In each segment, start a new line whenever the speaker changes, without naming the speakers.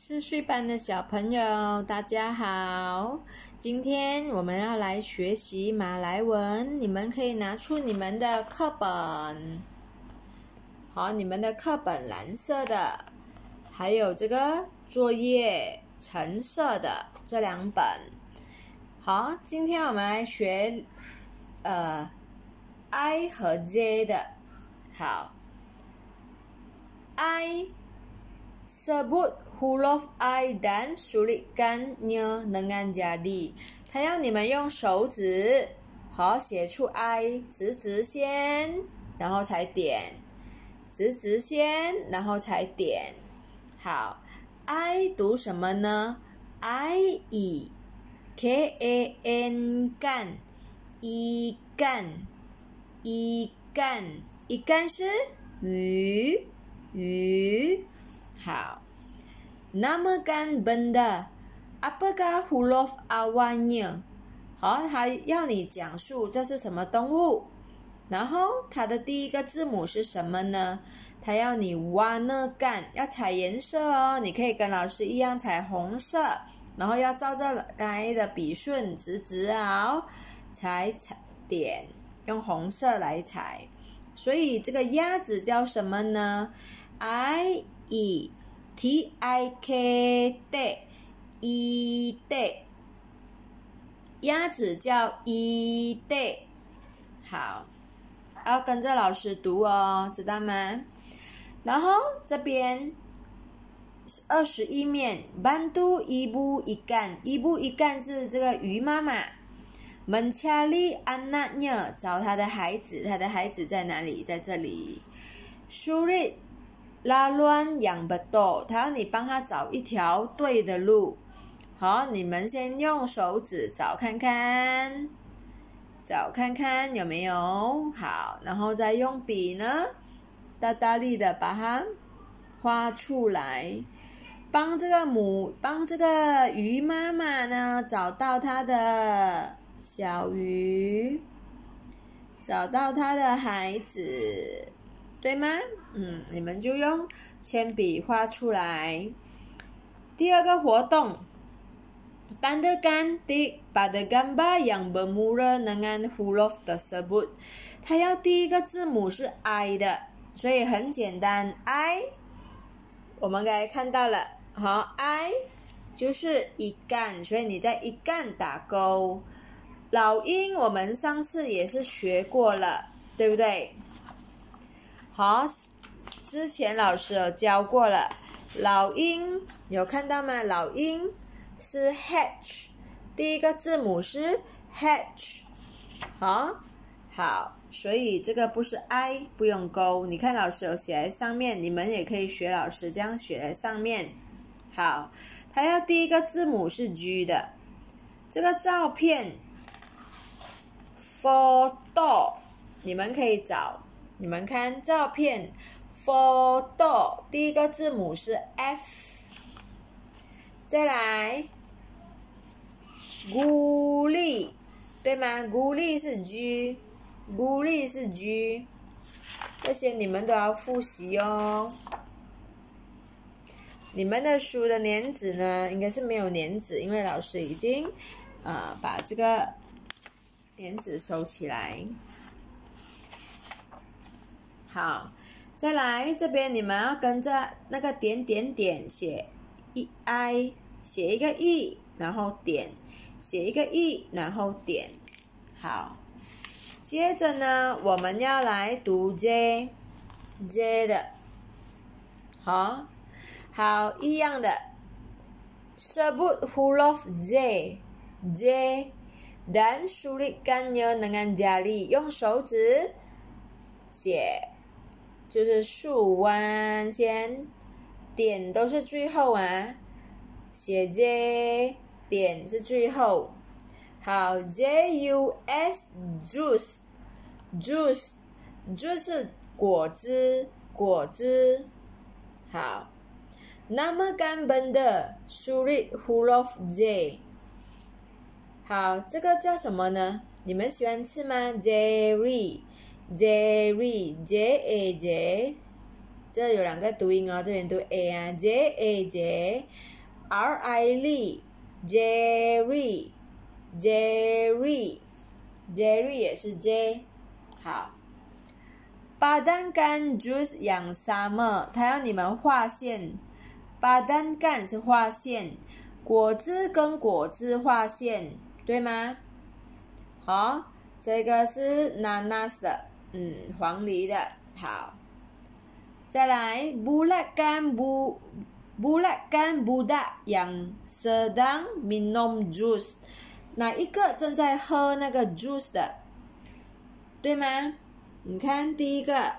四岁班的小朋友，大家好！今天我们要来学习马来文，你们可以拿出你们的课本。好，你们的课本蓝色的，还有这个作业橙色的这两本。好，今天我们来学，呃，I 和 Z 的。好，I，s u 不 h u l o f e I dan sulikan n y a nang an jadi？他要你们用手指，好写出 I，直直先，然后才点，直直先，然后才点。好，I 读什么呢？I e k a n gan，一干，一干，一干是鱼，鱼，好。那么干笨的，阿伯个胡萝卜阿弯影，好还要你讲述这是什么动物，然后它的第一个字母是什么呢？他要你弯那干，要彩颜色哦，你可以跟老师一样彩红色，然后要照着该的笔顺，直直啊，彩彩点，用红色来彩，所以这个鸭子叫什么呢？I E。T I K D a y E D，a y 鸭子叫 E D，a y 好，要跟着老师读哦，知道吗？然后这边二十一面，半读一步一干，一步一干是这个鱼妈妈，门车利安娜鸟找他的孩子，他的孩子在哪里？在这里，苏瑞。拉乱养不逗，他要你帮他找一条对的路。好，你们先用手指找看看，找看看有没有好，然后再用笔呢，大大力的把它画出来，帮这个母，帮这个鱼妈妈呢找到它的小鱼，找到它的孩子。对吗？嗯，你们就用铅笔画出来。第二个活动 d a n d a g a n g di pada gambar yang bermula dengan huruf tersebut，它要第一个字母是 I 的，所以很简单，I。我们刚才看到了，好，I 就是一干，所以你在一干打勾。老鹰我们上次也是学过了，对不对？好，之前老师有教过了，老鹰有看到吗？老鹰是 hatch，第一个字母是 hatch。啊，好，所以这个不是 i 不用勾。你看老师有写在上面，你们也可以学老师这样写在上面。好，它要第一个字母是 g 的，这个照片 photo，你们可以找。你们看照片，photo 第一个字母是 f，再来，孤立，对吗？孤立是 g，孤立是 g，这些你们都要复习哦。你们的书的年纸呢，应该是没有年纸，因为老师已经，呃，把这个帘子收起来。好，再来这边，你们要跟着那个点点点写 e i，写一个 e，然后点，写一个 e，然后点，好。接着呢，我们要来读 j，j 的，好，好一样的，sebut huruf j，j，dan sulitkan dengan jari，用手指写。就是竖弯先，点都是最后啊，写 J 点是最后，好，J U S juice，juice，juice 是果汁，果汁，好，那么干本的 sour f h u l of J，好，这个叫什么呢？你们喜欢吃吗？J R Jerry J A J，这有两个读音哦，这边读 A 啊，J A J。Riley Jerry Jerry Jerry 也是 J，好。巴单干 juice 养 summer，他要你们划线，巴单干是划线，果汁跟果汁划线，对吗？好，这个是 nana 的。嗯，黄梨的好。再来，bulakan bu 养 u l a k a n budak yang sedang minum juice，哪一个正在喝那个 juice 的，对吗？你看第一个，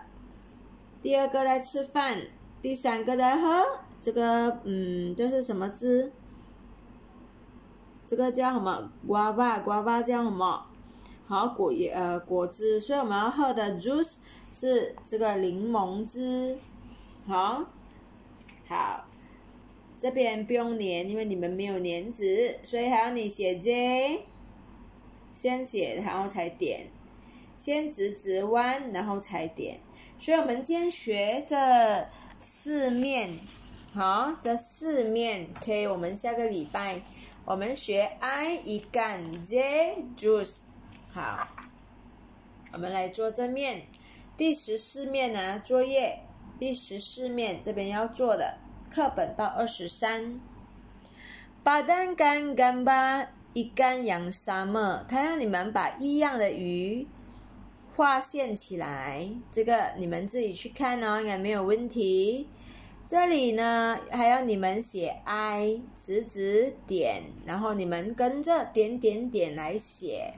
第二个在吃饭，第三个在喝，这个嗯，这是什么汁？这个叫什么？瓜娃瓜娃叫什么？好果也呃果汁，所以我们要喝的 juice 是这个柠檬汁。好，好，这边不用连，因为你们没有连纸，所以还要你写 z，先写然后才点，先直直弯然后才点。所以我们今天学这四面，好这四面，OK，我们下个礼拜我们学 i 一干 z juice。好，我们来做正面第十四面呢。作业第十四面这边要做的，课本到二十三。把单干干巴一干扬沙漠。他让你们把一样的鱼画线起来，这个你们自己去看哦，应该没有问题。这里呢，还要你们写 i，指指点，然后你们跟着点点点来写。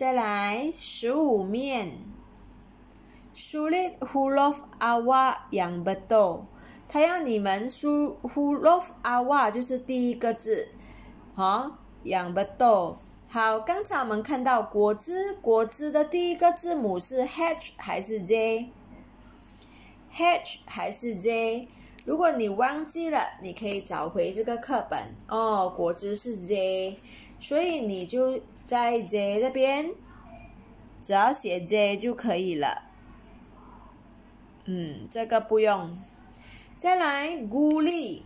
再来十五面，sulit hulaf awa yang beto，他要你们输 hulaf awa 就是第一个字，啊，yang beto，好，刚才我们看到果汁，果汁的第一个字母是 h 还是 z？h 还是 z？如果你忘记了，你可以找回这个课本。哦，果汁是 z，所以你就。在 Z 这边，只要写 Z 就可以了。嗯，这个不用。再来，孤立，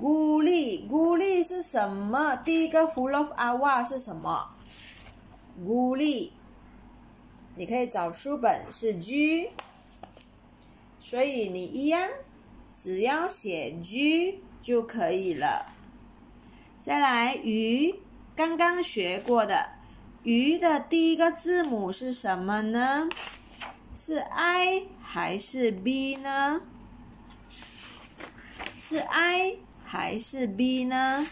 孤立，孤立是什么？第一个 full of 是什么？孤立，你可以找书本是 G，所以你一样，只要写 G 就可以了。再来，鱼。刚刚学过的鱼的第一个字母是什么呢？是 i 还是 b 呢？是 i 还是 b 呢？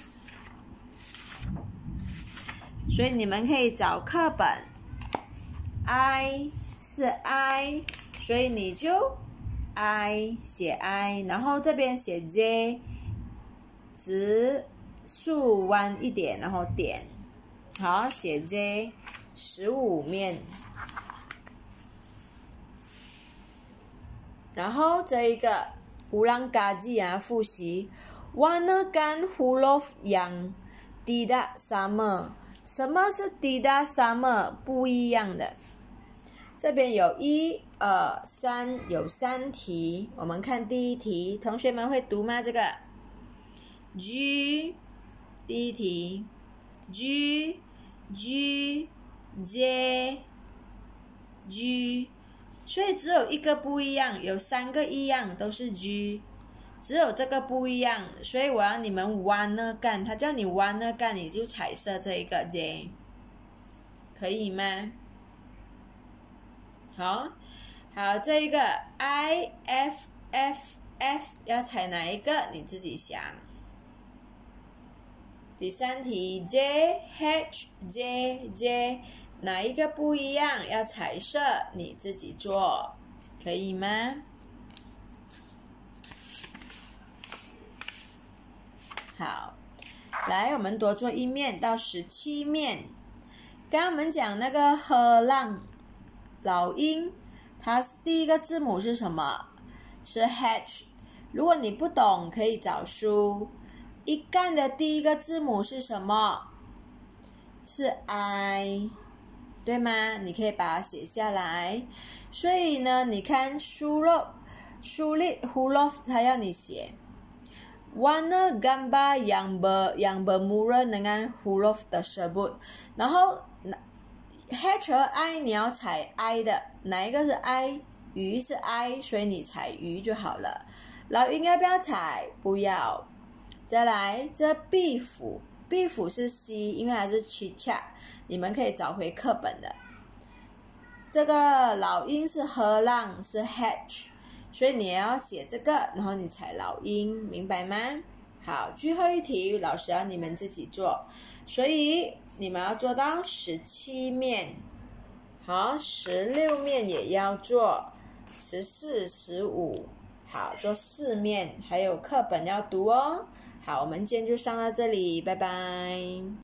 所以你们可以找课本，i 是 i，所以你就 i 写 i，然后这边写 z，直。竖弯一点，然后点，好写 Z，十五面，然后这一个乌兰嘎济啊，复习瓦纳干胡洛羊，滴答沙漠，什么是滴答沙漠？不一样的，这边有一二三，有三题，我们看第一题，同学们会读吗？这个 G。第一题，g g j g，所以只有一个不一样，有三个一样都是 g，只有这个不一样，所以我要你们弯呢干，他叫你弯呢干，你就彩色这一个 j，可以吗？好，好，这一个 i f f f 要踩哪一个？你自己想。第三题，J H J J，哪一个不一样？要彩色，你自己做，可以吗？好，来，我们多做一面到十七面。刚刚我们讲那个 h 浪 ”，o n 老鹰，它第一个字母是什么？是 h 如果你不懂，可以找书。一干的第一个字母是什么是 i 对吗你可以把它写下来所以呢你看输入输入 who love 他要你写 wanna 干巴 young ba young ba murder 然后那 hi 你要踩 i 的哪一个是 i 鱼是 i 所以你踩鱼就好了然后应该不要踩不要再来，这 beef，beef 是 C，因为它是七 a 你们可以找回课本的。这个老鹰是 h 浪，o n 是 Hatch，所以你要写这个，然后你才老鹰，明白吗？好，最后一题老师要你们自己做，所以你们要做到十七面，好，十六面也要做，十四、十五，好，做四面，还有课本要读哦。好，我们今天就上到这里，拜拜。